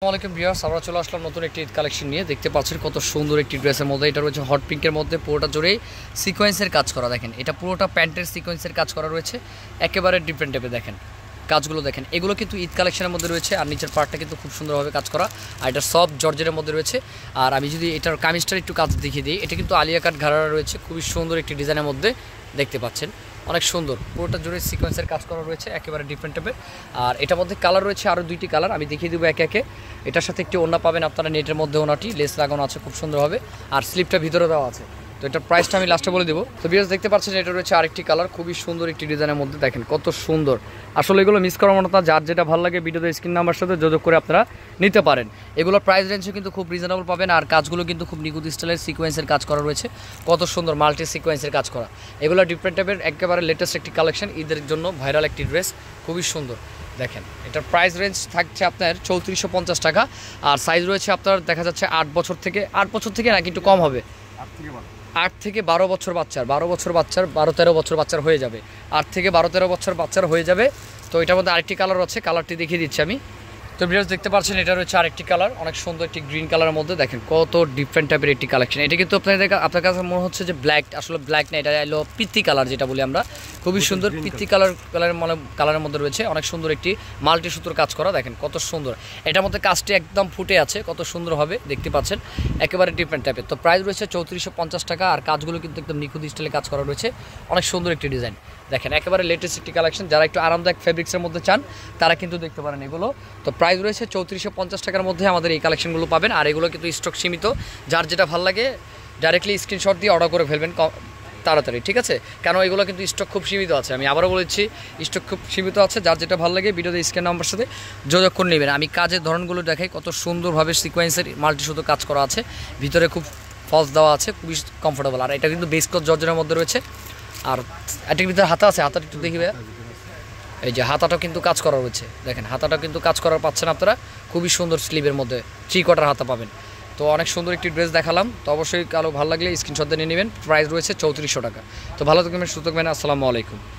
আসসালামাইকুম বিহার আমরা চলে আসলাম নতুন একটি ঈদ কালেকশন নিয়ে দেখতে পাচ্ছেন কত সুন্দর একটি ড্রেসের মধ্যে এটা রয়েছে হট পিঙ্কের মধ্যে পুরোটা জুড়েই সিকোয়েন্সের কাজ করা দেখেন এটা পুরোটা প্যান্টের সিকোয়েন্সের কাজ করা রয়েছে একেবারে ডিফারেন্ট টাইপে দেখেন কাজগুলো দেখেন এগুলো কিন্তু ঈদ কালেকশনের মধ্যে রয়েছে আর নিচের পার্টটা কিন্তু খুব সুন্দরভাবে কাজ করা আর এটা সব জর্জের মধ্যে রয়েছে আর আমি যদি এটার কামিজটার একটু কাজ দেখিয়ে দিই এটা কিন্তু আলিয়া কাট ঘাড়া রয়েছে খুবই সুন্দর একটি ডিজাইনের মধ্যে দেখতে পাচ্ছেন অনেক সুন্দর পুরোটা জুড়ে সিকোয়েন্সের কাজ করা রয়েছে একেবারে ডিফারেন্ট টাইপের আর এটার মধ্যে কালার রয়েছে আরও দুইটি কালার আমি দেখিয়ে দেবো একে একে এটার সাথে একটি ওনা পাবেন আপনারা নেটের মধ্যে ওনাটি লেস লাগানো আছে খুব সুন্দরভাবে আর স্লিপটা ভিতরে দেওয়া আছে তো এটার প্রাইসটা আমি লাস্টে বলে দেবো তো বিয়াস দেখতে পাচ্ছেন এটা রয়েছে আরেকটি কালার খুবই সুন্দর একটি ডিজাইনের মধ্যে দেখেন কত সুন্দর আসলে এগুলো মিস করার মতো না যার যেটা ভালো লাগে ভিডিওতে স্ক্রিন নাম্বার সাথে যোগাযোগ করে আপনারা নিতে পারেন এগুলোর প্রাইস রেঞ্জও কিন্তু খুব রিজনেবল পাবেন আর কাজগুলো কিন্তু খুব নিগুদ স্টাইলের সিকোয়েন্সের কাজ করা রয়েছে কত সুন্দর মাল্টি সিকোয়েন্সের কাজ করা এগুলো ডিফারেন্ট টাইপের একেবারে লেটেস্ট একটি কালেকশন ঈদের জন্য ভাইরাল একটি ড্রেস খুবই সুন্দর দেখেন এটার প্রাইস রেঞ্জ থাকছে আপনার চৌত্রিশশো পঞ্চাশ টাকা আর সাইজ রয়েছে আপনার দেখা যাচ্ছে আট বছর থেকে আট বছর থেকে না কিন্তু কম হবে আট থেকে বারো বছর বাচ্চার বারো বছর বাচ্চার বারো তেরো বছর বাচ্চার হয়ে যাবে আট থেকে বারো তেরো বছর বাচ্চার হয়ে যাবে তো এটার মধ্যে আরেকটি কালার আছে কালারটি দেখিয়ে দিচ্ছি আমি তো ভিডিওস দেখতে পাচ্ছেন এটা রয়েছে আরেকটি কালার অনেক সুন্দর একটি গ্রিন কালারের মধ্যে দেখেন কত ডিফারেন্ট টাইপের একটি কালেকশন এটা কিন্তু আপনাদের আপনার কাছে মনে হচ্ছে যে ব্ল্যাক আসলে ব্ল্যাক না এটা এলো পিত্তি কালার যেটা বলি আমরা খুবই সুন্দর পিত্তি কালার কালারের মানে কালারের মধ্যে রয়েছে অনেক সুন্দর একটি মাল্টি সুতোর কাজ করা দেখেন কত সুন্দর এটার মধ্যে কাজটি একদম ফুটে আছে কত সুন্দর হবে দেখতে পাচ্ছেন একেবারে ডিফারেন্ট টাইপের তো প্রাইস রয়েছে চৌত্রিশশো পঞ্চাশ টাকা আর কাজগুলো কিন্তু একদম নিখুঁত স্টাইলে কাজ করা রয়েছে অনেক সুন্দর একটি ডিজাইন দেখেন একেবারে লেটেস্ট একটি কালেকশন যারা একটু আরামদায়ক ফেব্রিক্সের মধ্যে চান তারা কিন্তু দেখতে পারেন এগুলো তো প্রাইস রয়েছে চৌত্রিশশো পঞ্চাশ টাকার মধ্যে আমাদের এই কালেকশনগুলো পাবেন আর এগুলো কিন্তু স্টক সীমিত যার যেটা ভাল লাগে ডাইরেক্টলি স্ক্রিনশট দিয়ে অর্ডার করে ফেলবেন তাড়াতাড়ি ঠিক আছে কেন এগুলো কিন্তু স্টক খুব সীমিত আছে আমি আবারও বলেছি স্টক খুব সীমিত আছে যার যেটা ভালো লাগে ভিডিওতে স্ক্যান নাম্বার সাথে যোগাযোগ করে নেবেন আমি কাজের ধরনগুলো দেখাই কত সুন্দরভাবে সিকোয়েন্সের মাল্টি শুধু কাজ করা আছে ভিতরে খুব ফলস দেওয়া আছে খুবই কমফোর্টেবল আর এটা কিন্তু বেসকট জর্জনের মধ্যে রয়েছে আর এটার ভিতরে হাতা আছে হাতাটা একটু দেখি এই যে হাতাটা কিন্তু কাজ করা রয়েছে দেখেন হাতাটা কিন্তু কাজ করার পাচ্ছেন আপনারা খুবই সুন্দর স্লিভের মধ্যে থ্রি কটার হাতা পাবেন তো অনেক সুন্দর একটি ড্রেস দেখালাম তো অবশ্যই কালো ভালো লাগলে স্ক্রিনশট নিয়ে নেবেন প্রাইস রয়েছে চৌত্রিশশো টাকা তো ভালো থাকবেন সুতো থাকবেন আসসালামু আলাইকুম